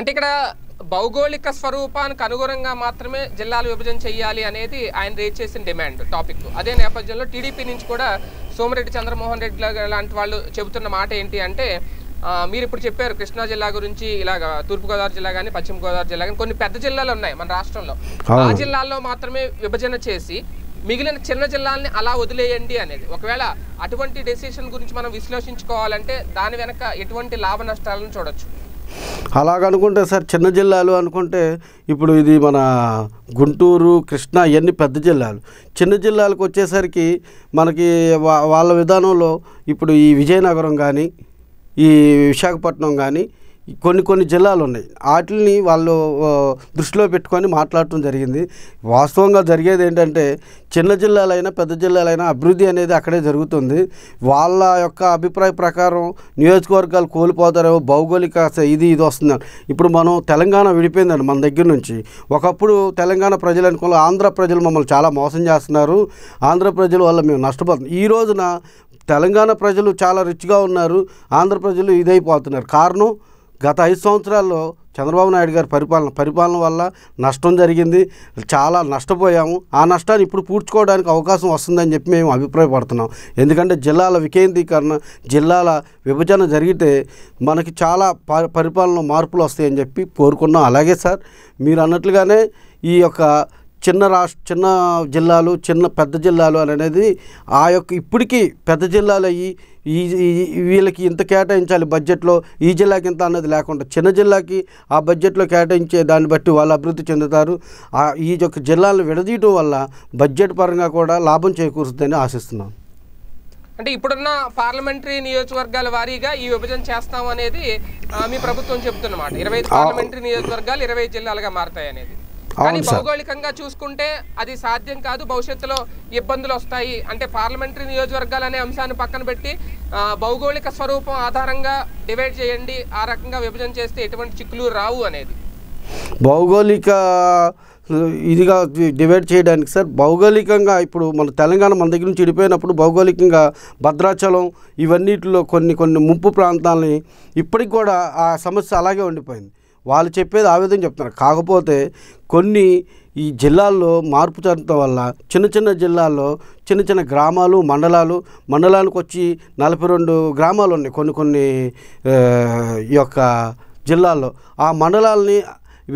అంటే ఇక్కడ భౌగోళిక స్వరూపానికి అనుగుణంగా మాత్రమే జిల్లాలు విభజన చేయాలి అనేది ఆయన రేజ్ చేసిన డిమాండ్ టాపిక్ అదే నేపథ్యంలో టీడీపీ నుంచి కూడా సోమిరెడ్డి చంద్రమోహన్ రెడ్డి లాంటి వాళ్ళు చెబుతున్న మాట ఏంటి అంటే మీరు ఇప్పుడు చెప్పారు కృష్ణా జిల్లా గురించి ఇలాగ తూర్పుగోదావరి జిల్లా కానీ పశ్చిమ గోదావరి జిల్లా కానీ కొన్ని పెద్ద జిల్లాలు ఉన్నాయి మన రాష్ట్రంలో ఆ జిల్లాల్లో మాత్రమే విభజన చేసి మిగిలిన చిన్న జిల్లాల్ని అలా వదిలేయండి అనేది ఒకవేళ అటువంటి డెసిషన్ గురించి మనం విశ్లేషించుకోవాలంటే దాని వెనక ఎటువంటి లాభ నష్టాలను చూడొచ్చు అలాగనుకుంటే సార్ చిన్న జిల్లాలు అనుకుంటే ఇప్పుడు ఇది మన గుంటూరు కృష్ణా ఇవన్నీ పెద్ద జిల్లాలు చిన్న జిల్లాలకు వచ్చేసరికి మనకి వాళ్ళ విధానంలో ఇప్పుడు ఈ విజయనగరం కానీ ఈ విశాఖపట్నం కానీ కొన్ని కొన్ని జిల్లాలు ఉన్నాయి వాటిని వాళ్ళు దృష్టిలో పెట్టుకొని మాట్లాడటం జరిగింది వాస్తవంగా జరిగేది ఏంటంటే చిన్న జిల్లాలైనా పెద్ద జిల్లాలైనా అభివృద్ధి అనేది అక్కడే జరుగుతుంది వాళ్ళ యొక్క అభిప్రాయ ప్రకారం నియోజకవర్గాలు కోల్పోతారో భౌగోళిక ఇది ఇది వస్తుందని ఇప్పుడు మనం తెలంగాణ విడిపోయిందండి మన దగ్గర నుంచి ఒకప్పుడు తెలంగాణ ప్రజలు అనుకున్న ఆంధ్ర ప్రజలు మమ్మల్ని చాలా మోసం చేస్తున్నారు ఆంధ్ర ప్రజల వల్ల మేము నష్టపోతున్నాం ఈ రోజున తెలంగాణ ప్రజలు చాలా రిచ్గా ఉన్నారు ఆంధ్ర ప్రజలు ఇదైపోతున్నారు కారణం గత ఐదు సంవత్సరాల్లో చంద్రబాబు నాయుడు గారి పరిపాలన పరిపాలన వల్ల నష్టం జరిగింది చాలా నష్టపోయాము ఆ నష్టాన్ని ఇప్పుడు పూడ్చుకోవడానికి అవకాశం వస్తుందని చెప్పి మేము అభిప్రాయపడుతున్నాం ఎందుకంటే జిల్లాల వికేంద్రీకరణ జిల్లాల విభజన జరిగితే మనకి చాలా పరిపాలన మార్పులు వస్తాయని చెప్పి కోరుకున్నాం అలాగే సార్ మీరు అన్నట్లుగానే ఈ యొక్క చిన్న రాష్ట్ర చిన్న జిల్లాలు చిన్న పెద్ద జిల్లాలు అనేది ఆ యొక్క ఇప్పటికీ పెద్ద జిల్లాలు అయ్యి ఈ వీళ్ళకి ఇంత కేటాయించాలి బడ్జెట్లో ఈ జిల్లాకి ఇంత అన్నది లేకుండా చిన్న జిల్లాకి ఆ బడ్జెట్లో కేటాయించే దాన్ని బట్టి వాళ్ళు అభివృద్ధి చెందుతారు ఈ యొక్క జిల్లాలను విడదీయటం వల్ల బడ్జెట్ పరంగా కూడా లాభం చేకూరుతుందని ఆశిస్తున్నాం అంటే ఇప్పుడున్న పార్లమెంటరీ నియోజకవర్గాల వారీగా ఈ విభజన చేస్తాం అనేది మీ ప్రభుత్వం చెబుతున్నమాట ఇరవై పార్లమెంటరీ నియోజకవర్గాలు ఇరవై జిల్లాలుగా మారతాయి అనేది కానీ భౌగోళికంగా చూసుకుంటే అది సాధ్యం కాదు భవిష్యత్తులో ఇబ్బందులు వస్తాయి అంటే పార్లమెంటరీ నియోజకవర్గాలు అనే అంశాన్ని పక్కన పెట్టి భౌగోళిక స్వరూపం ఆధారంగా డివైడ్ చేయండి ఆ రకంగా విభజన చేస్తే ఎటువంటి చిక్కులు రావు అనేది భౌగోళిక ఇదిగా డివైడ్ చేయడానికి సార్ భౌగోళికంగా ఇప్పుడు మన తెలంగాణ మన దగ్గర నుంచి విడిపోయినప్పుడు భౌగోళికంగా భద్రాచలం ఇవన్నిటిలో కొన్ని కొన్ని ముంపు ప్రాంతాలని ఇప్పటికి కూడా ఆ సమస్య అలాగే ఉండిపోయింది వాళ్ళు చెప్పేది ఆ విధంగా చెప్తున్నారు కాకపోతే కొన్ని ఈ జిల్లాల్లో మార్పు చెందడం వల్ల చిన్న చిన్న జిల్లాల్లో చిన్న చిన్న గ్రామాలు మండలాలు మండలానికి వచ్చి నలభై రెండు గ్రామాలు ఉన్నాయి కొన్ని కొన్ని ఈ యొక్క జిల్లాల్లో ఆ మండలాలని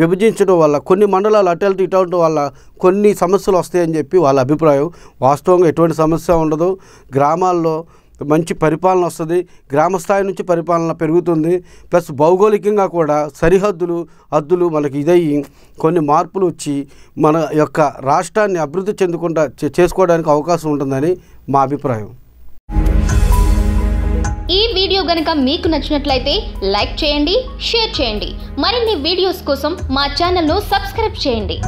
విభజించడం వల్ల కొన్ని మండలాలు అటల్ వెళ్తూ వల్ల కొన్ని సమస్యలు వస్తాయని చెప్పి వాళ్ళ అభిప్రాయం వాస్తవంగా ఎటువంటి సమస్య ఉండదు గ్రామాల్లో మంచి పరిపాలన వస్తుంది గ్రామ స్థాయి నుంచి పరిపాలన పెరుగుతుంది ప్లస్ భౌగోళికంగా కూడా సరిహద్దులు హద్దులు మనకి ఇదయ్యి కొన్ని మార్పులు వచ్చి మన యొక్క రాష్ట్రాన్ని అభివృద్ధి చెందకుండా చేసుకోవడానికి అవకాశం ఉంటుందని మా అభిప్రాయం ఈ వీడియో గనక మీకు నచ్చినట్లయితే లైక్ చేయండి షేర్ చేయండి మరిన్ని వీడియోస్ కోసం మా ఛానల్ను సబ్స్క్రైబ్ చేయండి